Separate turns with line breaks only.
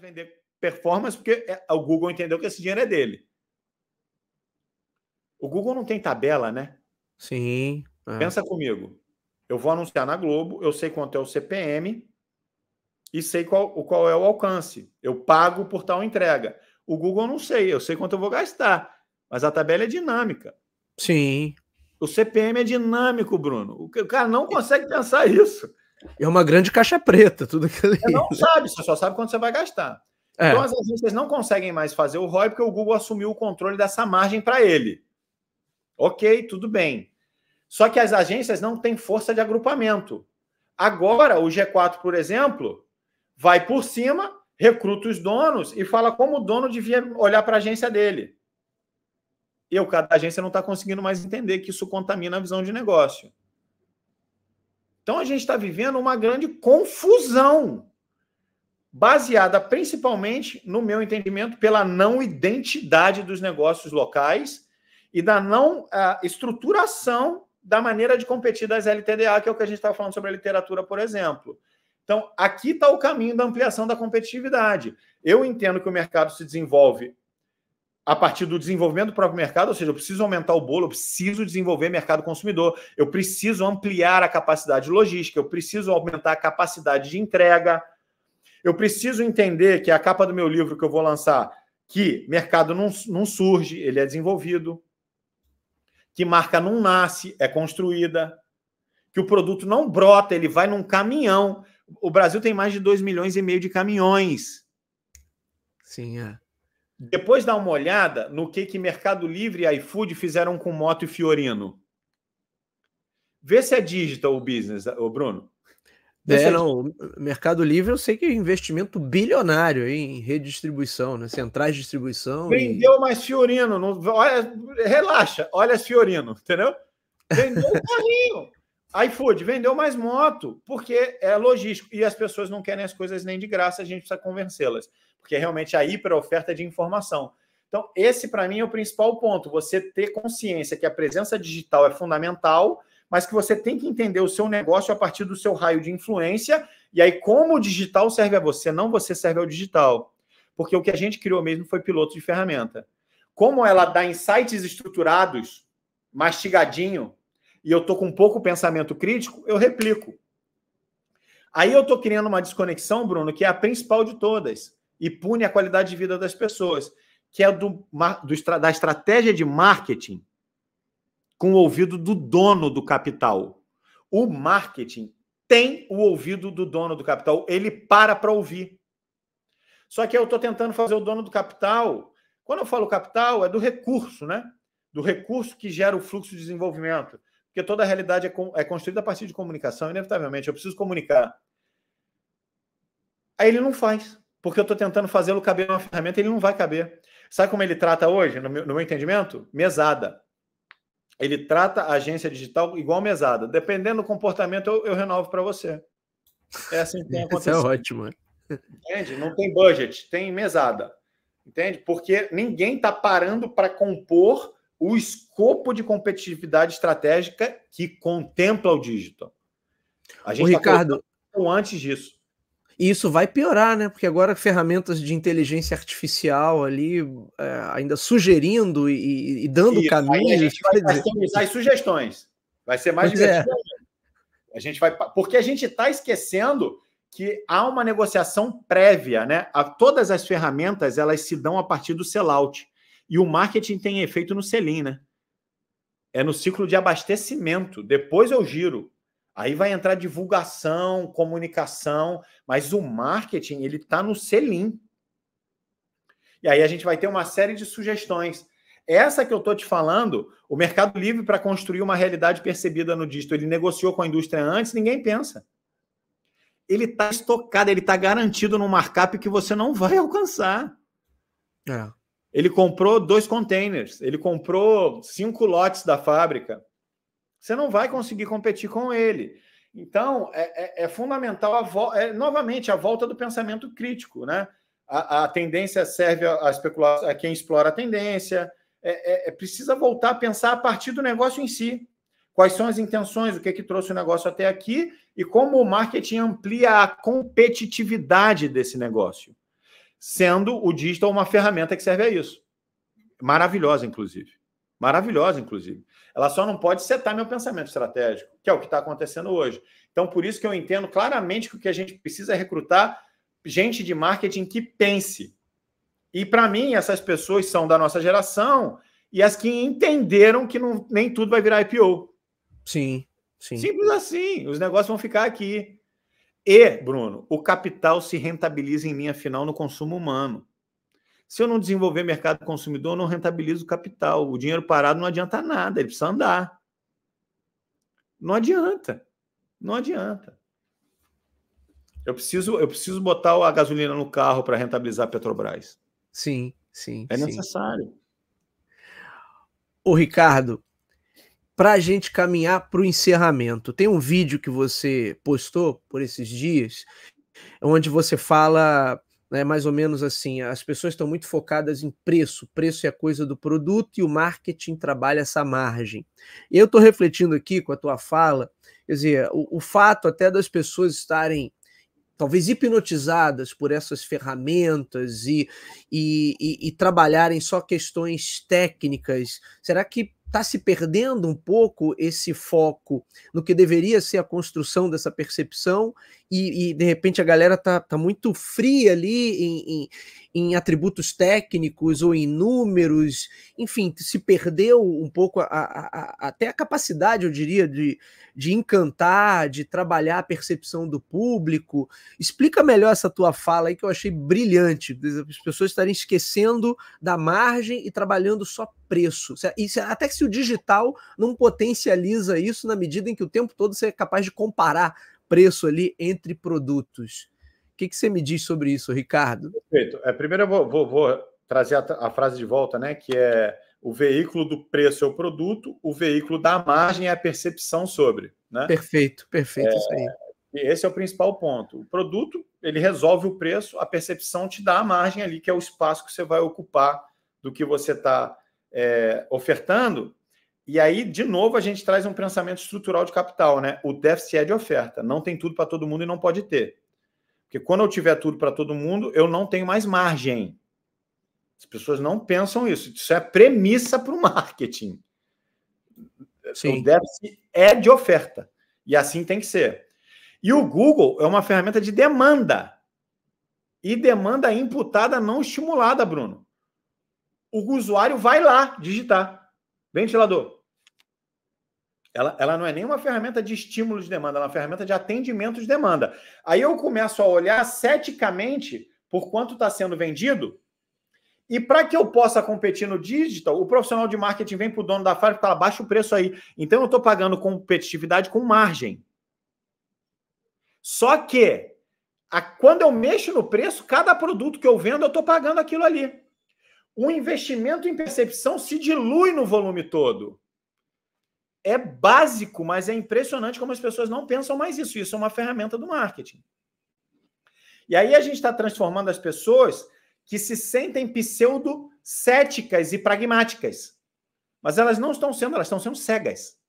vender performance porque é, o Google entendeu que esse dinheiro é dele. O Google não tem tabela, né? Sim. É. Pensa comigo. Eu vou anunciar na Globo, eu sei quanto é o CPM e sei qual, qual é o alcance. Eu pago por tal entrega. O Google não sei, eu sei quanto eu vou gastar, mas a tabela é dinâmica. Sim. O CPM é dinâmico, Bruno. O cara não consegue pensar isso. É uma grande caixa preta, tudo aquilo. Você não sabe, você só sabe quanto você vai gastar. É. Então, às vezes, vocês não conseguem mais fazer o ROI porque o Google assumiu o controle dessa margem para ele. Ok, tudo bem. Só que as agências não têm força de agrupamento. Agora, o G4, por exemplo, vai por cima, recruta os donos e fala como o dono devia olhar para a agência dele. Eu, cada agência não está conseguindo mais entender que isso contamina a visão de negócio. Então a gente está vivendo uma grande confusão, baseada principalmente, no meu entendimento, pela não identidade dos negócios locais e da não ah, estruturação da maneira de competir das LTDA, que é o que a gente estava falando sobre a literatura, por exemplo. Então, aqui está o caminho da ampliação da competitividade. Eu entendo que o mercado se desenvolve a partir do desenvolvimento do próprio mercado, ou seja, eu preciso aumentar o bolo, eu preciso desenvolver mercado consumidor, eu preciso ampliar a capacidade logística, eu preciso aumentar a capacidade de entrega, eu preciso entender que a capa do meu livro que eu vou lançar, que mercado não, não surge, ele é desenvolvido, que marca não nasce, é construída, que o produto não brota, ele vai num caminhão. O Brasil tem mais de 2 milhões e meio de caminhões. Sim, é. Depois dá uma olhada no que, que Mercado Livre e iFood fizeram com Moto e Fiorino. Vê se é digital o business, o Bruno. É, é,
não, Mercado Livre eu sei que é investimento bilionário em redistribuição, né? centrais de distribuição. Vendeu
e... mais Fiorino, não... olha, relaxa, olha Fiorino, entendeu? Vendeu carrinho. iFood vendeu mais moto, porque é logístico e as pessoas não querem as coisas nem de graça, a gente precisa convencê-las porque realmente a hiperoferta é de informação. Então, esse para mim é o principal ponto, você ter consciência que a presença digital é fundamental, mas que você tem que entender o seu negócio a partir do seu raio de influência, e aí como o digital serve a você, não você serve ao digital. Porque o que a gente criou mesmo foi piloto de ferramenta. Como ela dá insights estruturados, mastigadinho, e eu tô com pouco pensamento crítico, eu replico. Aí eu tô criando uma desconexão, Bruno, que é a principal de todas e pune a qualidade de vida das pessoas, que é do, do, da estratégia de marketing com o ouvido do dono do capital. O marketing tem o ouvido do dono do capital, ele para para ouvir. Só que eu estou tentando fazer o dono do capital. Quando eu falo capital, é do recurso, né? Do recurso que gera o fluxo de desenvolvimento. Porque toda a realidade é, é construída a partir de comunicação, inevitavelmente. Eu preciso comunicar. Aí ele não faz porque eu estou tentando fazê-lo caber numa ferramenta e ele não vai caber. Sabe como ele trata hoje, no meu, no meu entendimento? Mesada. Ele trata a agência digital igual mesada. Dependendo do comportamento, eu, eu renovo para você. É assim que tem acontecido. Isso é ótimo. Né? Entende? Não tem budget, tem mesada. Entende? Porque ninguém está parando para compor o escopo de competitividade estratégica que contempla o digital. A gente o tá antes disso. E isso vai piorar, né? Porque agora ferramentas
de inteligência artificial ali é, ainda sugerindo e, e dando caminhos. A gente vai customizar as sugestões.
Vai ser mais pois é. divertido. É. A gente vai, porque a gente está esquecendo que há uma negociação prévia, né? A, todas as ferramentas elas se dão a partir do sellout. E o marketing tem efeito no selim, né? É no ciclo de abastecimento. Depois eu giro. Aí vai entrar divulgação, comunicação, mas o marketing ele está no selim. E aí a gente vai ter uma série de sugestões. Essa que eu estou te falando, o Mercado Livre, para construir uma realidade percebida no dígito, ele negociou com a indústria antes, ninguém pensa. Ele está estocado, ele está garantido num markup que você não vai alcançar. É. Ele comprou dois containers, ele comprou cinco lotes da fábrica. Você não vai conseguir competir com ele. Então, é, é, é fundamental, a é, novamente, a volta do pensamento crítico. Né? A, a tendência serve a, a, especular, a quem explora a tendência. É, é, é, precisa voltar a pensar a partir do negócio em si quais são as intenções, o que é que trouxe o negócio até aqui e como o marketing amplia a competitividade desse negócio, sendo o digital uma ferramenta que serve a isso. Maravilhosa, inclusive. Maravilhosa, inclusive. Ela só não pode setar meu pensamento estratégico, que é o que está acontecendo hoje. Então, por isso que eu entendo claramente que o que a gente precisa é recrutar gente de marketing que pense. E, para mim, essas pessoas são da nossa geração e as que entenderam que não, nem tudo vai virar IPO. Sim, sim. Simples assim. Os negócios vão ficar aqui. E, Bruno, o capital se rentabiliza em linha final no consumo humano. Se eu não desenvolver mercado consumidor, eu não rentabilizo o capital. O dinheiro parado não adianta nada, ele precisa andar. Não adianta. Não adianta. Eu preciso, eu preciso botar a gasolina no carro para rentabilizar a Petrobras. Sim, sim. É necessário.
O Ricardo, para a gente caminhar para o encerramento, tem um vídeo que você postou por esses dias, onde você fala né, mais ou menos assim, as pessoas estão muito focadas em preço, preço é a coisa do produto e o marketing trabalha essa margem. Eu estou refletindo aqui com a tua fala, quer dizer, o, o fato até das pessoas estarem talvez hipnotizadas por essas ferramentas e, e, e, e trabalharem só questões técnicas, será que está se perdendo um pouco esse foco no que deveria ser a construção dessa percepção e, e de repente a galera tá, tá muito fria ali em, em, em atributos técnicos ou em números, enfim, se perdeu um pouco a, a, a, até a capacidade, eu diria, de, de encantar, de trabalhar a percepção do público. Explica melhor essa tua fala aí que eu achei brilhante, as pessoas estarem esquecendo da margem e trabalhando só preço. Isso, é, é, até que se o digital não potencializa isso na medida em que o tempo todo você é capaz de comparar preço ali entre produtos que, que você me diz sobre isso, Ricardo?
Perfeito. É, primeiro eu vou, vou, vou trazer a, a, frase de volta, né? Que é o veículo do preço é o produto, o veículo da margem é a percepção sobre. Né?
Perfeito, perfeito é, isso aí.
Esse é o principal ponto. O produto ele resolve o preço, a percepção te dá a margem ali, que é o espaço que você vai ocupar do que você está é, ofertando. E aí, de novo, a gente traz um pensamento estrutural de capital, né? O déficit é de oferta. Não tem tudo para todo mundo e não pode ter. Porque quando eu tiver tudo para todo mundo, eu não tenho mais margem. As pessoas não pensam isso. Isso é premissa para o marketing. Então, Sim. O déficit é de oferta. E assim tem que ser. E o Google é uma ferramenta de demanda. E demanda imputada não estimulada, Bruno. O usuário vai lá digitar ventilador. Ela, ela não é nenhuma ferramenta de estímulo de demanda, ela é uma ferramenta de atendimento de demanda. Aí eu começo a olhar ceticamente por quanto está sendo vendido. E para que eu possa competir no digital, o profissional de marketing vem para o dono da fábrica e fala: baixa o preço aí. Então eu estou pagando competitividade com margem. Só que a, quando eu mexo no preço, cada produto que eu vendo, eu estou pagando aquilo ali. O investimento em percepção se dilui no volume todo é básico, mas é impressionante como as pessoas não pensam mais isso. Isso é uma ferramenta do marketing. E aí a gente está transformando as pessoas que se sentem pseudo céticas e pragmáticas. Mas elas não estão sendo, elas estão sendo cegas.